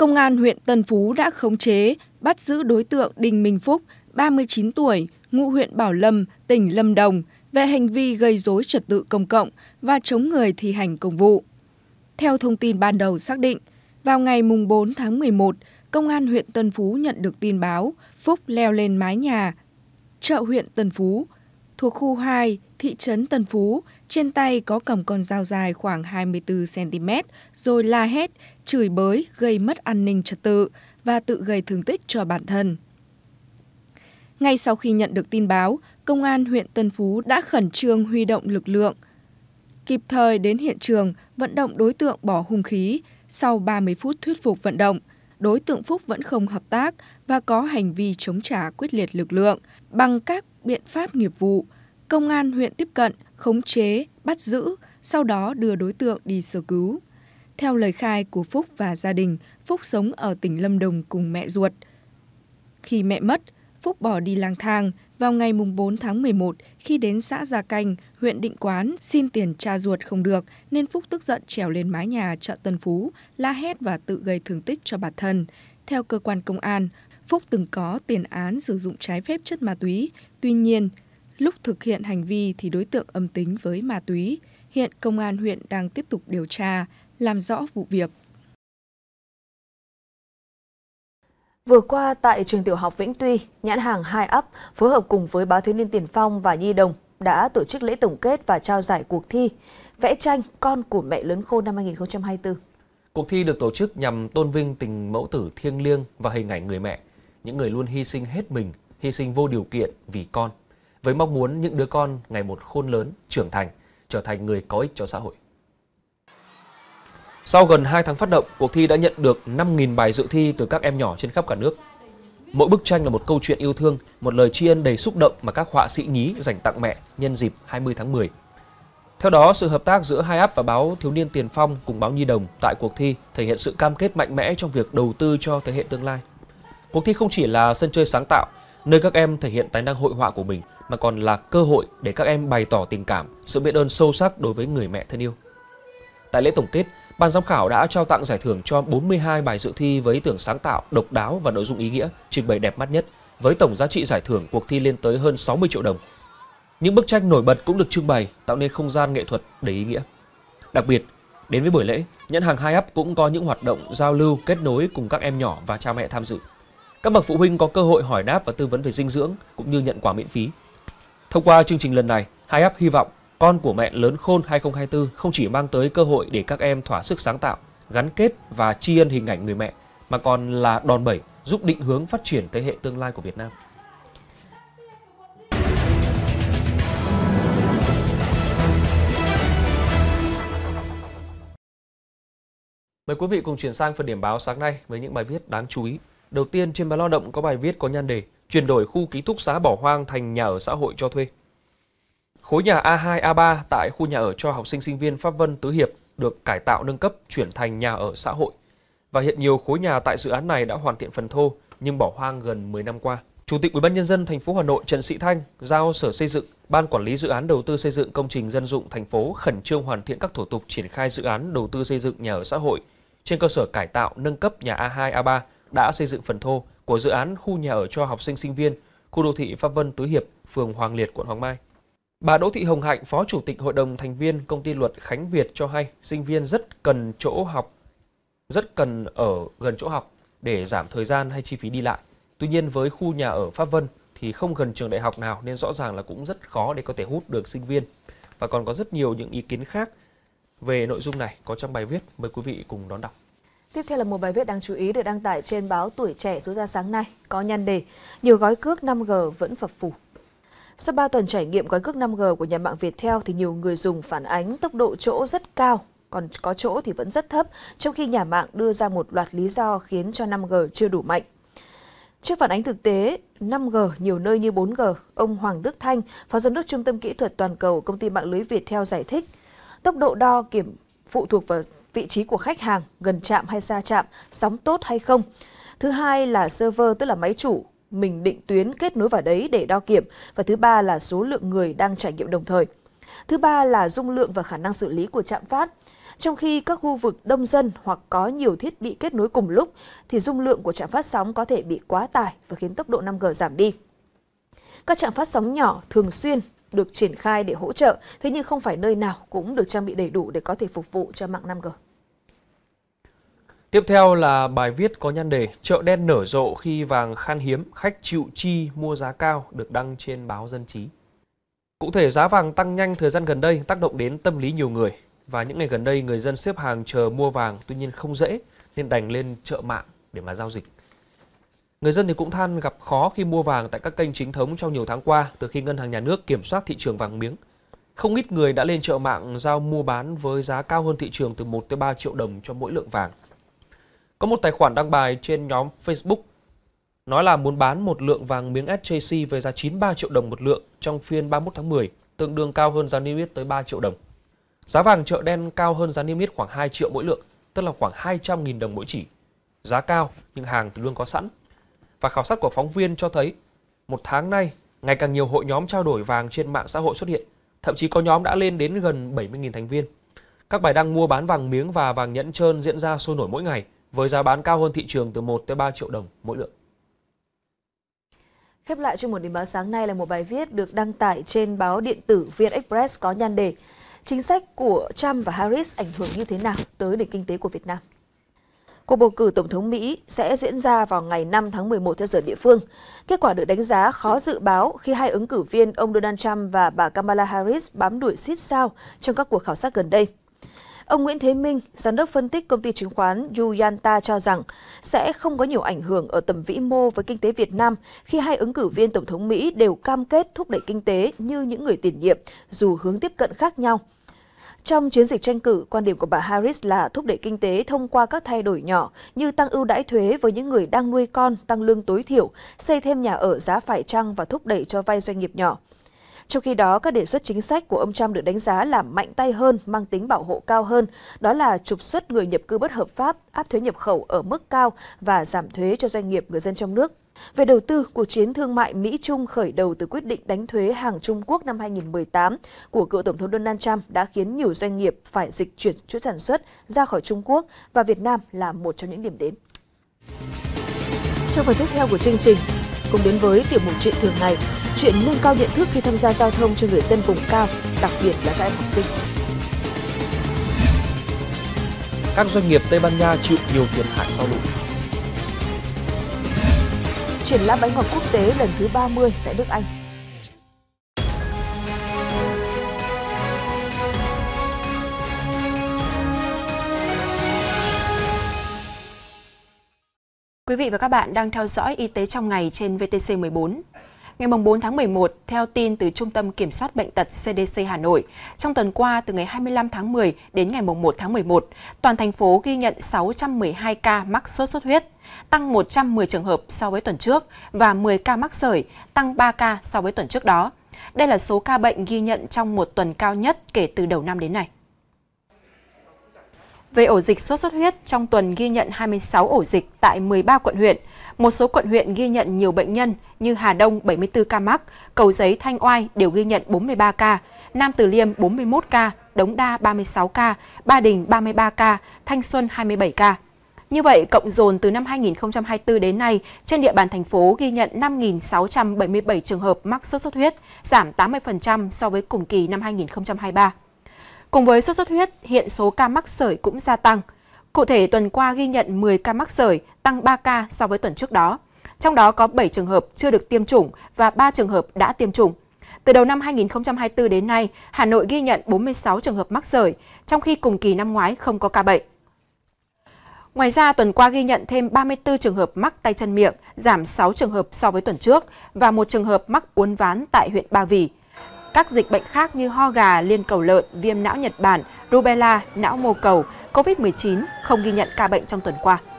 Công an huyện Tân Phú đã khống chế, bắt giữ đối tượng Đình Minh Phúc, 39 tuổi, ngụ huyện Bảo Lâm, tỉnh Lâm Đồng, về hành vi gây dối trật tự công cộng và chống người thi hành công vụ. Theo thông tin ban đầu xác định, vào ngày 4 tháng 11, Công an huyện Tân Phú nhận được tin báo Phúc leo lên mái nhà, chợ huyện Tân Phú thuộc khu 2, thị trấn Tân Phú, trên tay có cầm con dao dài khoảng 24cm, rồi la hét, chửi bới, gây mất an ninh trật tự và tự gây thương tích cho bản thân. Ngay sau khi nhận được tin báo, Công an huyện Tân Phú đã khẩn trương huy động lực lượng. Kịp thời đến hiện trường, vận động đối tượng bỏ hung khí, sau 30 phút thuyết phục vận động – đối tượng Phúc vẫn không hợp tác và có hành vi chống trả quyết liệt lực lượng. Bằng các biện pháp nghiệp vụ, công an huyện tiếp cận, khống chế, bắt giữ, sau đó đưa đối tượng đi sơ cứu. Theo lời khai của Phúc và gia đình, Phúc sống ở tỉnh Lâm Đồng cùng mẹ ruột. Khi mẹ mất, Phúc bỏ đi lang thang, vào ngày 4 tháng 11, khi đến xã Gia Canh, huyện Định Quán, xin tiền cha ruột không được, nên Phúc tức giận trèo lên mái nhà chợ Tân Phú, la hét và tự gây thương tích cho bản thân. Theo cơ quan công an, Phúc từng có tiền án sử dụng trái phép chất ma túy. Tuy nhiên, lúc thực hiện hành vi thì đối tượng âm tính với ma túy. Hiện công an huyện đang tiếp tục điều tra, làm rõ vụ việc. Vừa qua tại trường tiểu học Vĩnh Tuy, nhãn hàng Hai Up phối hợp cùng với báo thiếu niên tiền phong và nhi đồng đã tổ chức lễ tổng kết và trao giải cuộc thi Vẽ tranh Con của mẹ lớn khô năm 2024. Cuộc thi được tổ chức nhằm tôn vinh tình mẫu tử thiêng liêng và hình ảnh người mẹ, những người luôn hy sinh hết mình, hy sinh vô điều kiện vì con, với mong muốn những đứa con ngày một khôn lớn, trưởng thành, trở thành người có ích cho xã hội. Sau gần 2 tháng phát động, cuộc thi đã nhận được 5.000 bài dự thi từ các em nhỏ trên khắp cả nước. Mỗi bức tranh là một câu chuyện yêu thương, một lời tri ân đầy xúc động mà các họa sĩ nhí dành tặng mẹ nhân dịp 20 tháng 10. Theo đó, sự hợp tác giữa hai app và báo Thiếu niên Tiền Phong cùng báo Nhi Đồng tại cuộc thi thể hiện sự cam kết mạnh mẽ trong việc đầu tư cho thế hệ tương lai. Cuộc thi không chỉ là sân chơi sáng tạo, nơi các em thể hiện tài năng hội họa của mình, mà còn là cơ hội để các em bày tỏ tình cảm, sự biết ơn sâu sắc đối với người mẹ thân yêu. Tại lễ tổng kết, Ban giám khảo đã trao tặng giải thưởng cho 42 bài dự thi với tưởng sáng tạo, độc đáo và nội dung ý nghĩa, trình bày đẹp mắt nhất, với tổng giá trị giải thưởng cuộc thi lên tới hơn 60 triệu đồng. Những bức tranh nổi bật cũng được trưng bày, tạo nên không gian nghệ thuật đầy ý nghĩa. Đặc biệt, đến với buổi lễ, nhãn hàng hai up cũng có những hoạt động giao lưu kết nối cùng các em nhỏ và cha mẹ tham dự. Các bậc phụ huynh có cơ hội hỏi đáp và tư vấn về dinh dưỡng cũng như nhận quà miễn phí. Thông qua chương trình lần này, Hai App hy vọng con của mẹ lớn khôn 2024 không chỉ mang tới cơ hội để các em thỏa sức sáng tạo, gắn kết và tri ân hình ảnh người mẹ, mà còn là đòn bẩy giúp định hướng phát triển thế hệ tương lai của Việt Nam. Mời quý vị cùng chuyển sang phần điểm báo sáng nay với những bài viết đáng chú ý. Đầu tiên trên báo Lao động có bài viết có nhan đề Chuyển đổi khu ký túc xá bỏ hoang thành nhà ở xã hội cho thuê. Khối nhà A2, A3 tại khu nhà ở cho học sinh sinh viên Pháp Vân Tứ Hiệp được cải tạo nâng cấp chuyển thành nhà ở xã hội. Và hiện nhiều khối nhà tại dự án này đã hoàn thiện phần thô nhưng bỏ hoang gần 10 năm qua. Chủ tịch UBND thành phố Hà Nội Trần Sĩ Thanh giao Sở Xây dựng, Ban Quản lý dự án đầu tư xây dựng công trình dân dụng thành phố khẩn trương hoàn thiện các thủ tục triển khai dự án đầu tư xây dựng nhà ở xã hội trên cơ sở cải tạo nâng cấp nhà A2, A3 đã xây dựng phần thô của dự án khu nhà ở cho học sinh sinh viên, khu đô thị Pháp Vân Tứ Hiệp, phường Hoàng Liệt, quận Hoàng Mai. Bà Đỗ Thị Hồng Hạnh, Phó Chủ tịch Hội đồng thành viên Công ty Luật Khánh Việt cho hay sinh viên rất cần chỗ học, rất cần ở gần chỗ học để giảm thời gian hay chi phí đi lại. Tuy nhiên với khu nhà ở Pháp Vân thì không gần trường đại học nào nên rõ ràng là cũng rất khó để có thể hút được sinh viên. Và còn có rất nhiều những ý kiến khác về nội dung này có trong bài viết. Mời quý vị cùng đón đọc. Tiếp theo là một bài viết đáng chú ý được đăng tải trên báo Tuổi Trẻ số ra sáng nay có nhan đề Nhiều gói cước 5G vẫn phập phù. Sau 3 tuần trải nghiệm gói cước 5G của nhà mạng Viettel thì nhiều người dùng phản ánh tốc độ chỗ rất cao, còn có chỗ thì vẫn rất thấp, trong khi nhà mạng đưa ra một loạt lý do khiến cho 5G chưa đủ mạnh. Trước phản ánh thực tế, 5G nhiều nơi như 4G, ông Hoàng Đức Thanh, Phó Giám đốc Trung tâm Kỹ thuật Toàn cầu Công ty Mạng lưới Viettel giải thích, tốc độ đo kiểm phụ thuộc vào vị trí của khách hàng, gần chạm hay xa chạm, sóng tốt hay không. Thứ hai là server tức là máy chủ, mình định tuyến kết nối vào đấy để đo kiểm và thứ ba là số lượng người đang trải nghiệm đồng thời. Thứ ba là dung lượng và khả năng xử lý của trạm phát. Trong khi các khu vực đông dân hoặc có nhiều thiết bị kết nối cùng lúc thì dung lượng của trạm phát sóng có thể bị quá tải và khiến tốc độ 5G giảm đi. Các trạm phát sóng nhỏ thường xuyên được triển khai để hỗ trợ, thế nhưng không phải nơi nào cũng được trang bị đầy đủ để có thể phục vụ cho mạng 5G. Tiếp theo là bài viết có nhan đề Chợ đen nở rộ khi vàng khan hiếm, khách chịu chi mua giá cao được đăng trên báo Dân trí. Cụ thể giá vàng tăng nhanh thời gian gần đây tác động đến tâm lý nhiều người và những ngày gần đây người dân xếp hàng chờ mua vàng tuy nhiên không dễ nên đành lên chợ mạng để mà giao dịch. Người dân thì cũng than gặp khó khi mua vàng tại các kênh chính thống trong nhiều tháng qua từ khi ngân hàng nhà nước kiểm soát thị trường vàng miếng. Không ít người đã lên chợ mạng giao mua bán với giá cao hơn thị trường từ 1 tới 3 triệu đồng cho mỗi lượng vàng. Có một tài khoản đăng bài trên nhóm Facebook nói là muốn bán một lượng vàng miếng SJC với giá 93 triệu đồng một lượng trong phiên 31 tháng 10, tương đương cao hơn giá niêm yết tới 3 triệu đồng. Giá vàng chợ đen cao hơn giá niêm yết khoảng 2 triệu mỗi lượng, tức là khoảng 200.000 đồng mỗi chỉ. Giá cao nhưng hàng thì luôn có sẵn. Và khảo sát của phóng viên cho thấy, một tháng nay, ngày càng nhiều hội nhóm trao đổi vàng trên mạng xã hội xuất hiện, thậm chí có nhóm đã lên đến gần 70.000 thành viên. Các bài đăng mua bán vàng miếng và vàng nhẫn trơn diễn ra sôi nổi mỗi ngày – với giá bán cao hơn thị trường từ 1 tới 3 triệu đồng mỗi lượng. Khép lại chương một điểm báo sáng nay là một bài viết được đăng tải trên báo điện tử VN Express có nhan đề Chính sách của Trump và Harris ảnh hưởng như thế nào tới nền kinh tế của Việt Nam? Cuộc bầu cử Tổng thống Mỹ sẽ diễn ra vào ngày 5 tháng 11 theo giờ địa phương. Kết quả được đánh giá khó dự báo khi hai ứng cử viên ông Donald Trump và bà Kamala Harris bám đuổi xít sao trong các cuộc khảo sát gần đây. Ông Nguyễn Thế Minh, giám đốc phân tích công ty chứng khoán Yuyanta cho rằng sẽ không có nhiều ảnh hưởng ở tầm vĩ mô với kinh tế Việt Nam khi hai ứng cử viên Tổng thống Mỹ đều cam kết thúc đẩy kinh tế như những người tiền nhiệm, dù hướng tiếp cận khác nhau. Trong chiến dịch tranh cử, quan điểm của bà Harris là thúc đẩy kinh tế thông qua các thay đổi nhỏ như tăng ưu đãi thuế với những người đang nuôi con, tăng lương tối thiểu, xây thêm nhà ở giá phải chăng và thúc đẩy cho vay doanh nghiệp nhỏ. Trong khi đó, các đề xuất chính sách của ông Trump được đánh giá là mạnh tay hơn, mang tính bảo hộ cao hơn, đó là trục xuất người nhập cư bất hợp pháp, áp thuế nhập khẩu ở mức cao và giảm thuế cho doanh nghiệp người dân trong nước. Về đầu tư, cuộc chiến thương mại Mỹ-Trung khởi đầu từ quyết định đánh thuế hàng Trung Quốc năm 2018 của cựu Tổng thống Donald Trump đã khiến nhiều doanh nghiệp phải dịch chuyển chuỗi sản xuất ra khỏi Trung Quốc và Việt Nam là một trong những điểm đến. Trong phần tiếp theo của chương trình, cùng đến với tiểu mục chuyện thường ngày chuyện nâng cao nhận thức khi tham gia giao thông cho người dân vùng cao, đặc biệt là các em học sinh. Các doanh nghiệp Tây Ban Nha chịu nhiều thiệt hại sau lũ. Triển lãm bánh ngọt quốc tế lần thứ 30 tại nước Anh. Quý vị và các bạn đang theo dõi Y tế trong ngày trên VTC14. Ngày 4 tháng 11, theo tin từ Trung tâm Kiểm soát Bệnh tật CDC Hà Nội, trong tuần qua từ ngày 25 tháng 10 đến ngày 1 tháng 11, toàn thành phố ghi nhận 612 ca mắc sốt xuất huyết, tăng 110 trường hợp so với tuần trước và 10 ca mắc sởi, tăng 3 ca so với tuần trước đó. Đây là số ca bệnh ghi nhận trong một tuần cao nhất kể từ đầu năm đến nay. Về ổ dịch sốt xuất huyết, trong tuần ghi nhận 26 ổ dịch tại 13 quận huyện, một số quận huyện ghi nhận nhiều bệnh nhân như Hà Đông 74 ca mắc, Cầu Giấy, Thanh Oai đều ghi nhận 43 ca, Nam Từ Liêm 41 ca, Đống Đa 36 ca, Ba Đình 33 ca, Thanh Xuân 27 ca. Như vậy, cộng dồn từ năm 2024 đến nay, trên địa bàn thành phố ghi nhận 5.677 trường hợp mắc sốt xuất huyết, giảm 80% so với cùng kỳ năm 2023. Cùng với sốt xuất huyết, hiện số ca mắc sởi cũng gia tăng – Cụ thể, tuần qua ghi nhận 10 ca mắc sởi, tăng 3 ca so với tuần trước đó. Trong đó có 7 trường hợp chưa được tiêm chủng và 3 trường hợp đã tiêm chủng. Từ đầu năm 2024 đến nay, Hà Nội ghi nhận 46 trường hợp mắc sởi, trong khi cùng kỳ năm ngoái không có ca bệnh. Ngoài ra, tuần qua ghi nhận thêm 34 trường hợp mắc tay chân miệng, giảm 6 trường hợp so với tuần trước và một trường hợp mắc uốn ván tại huyện Ba Vì. Các dịch bệnh khác như ho gà, liên cầu lợn, viêm não Nhật Bản, rubella, não mô cầu – COVID-19 không ghi nhận ca bệnh trong tuần qua.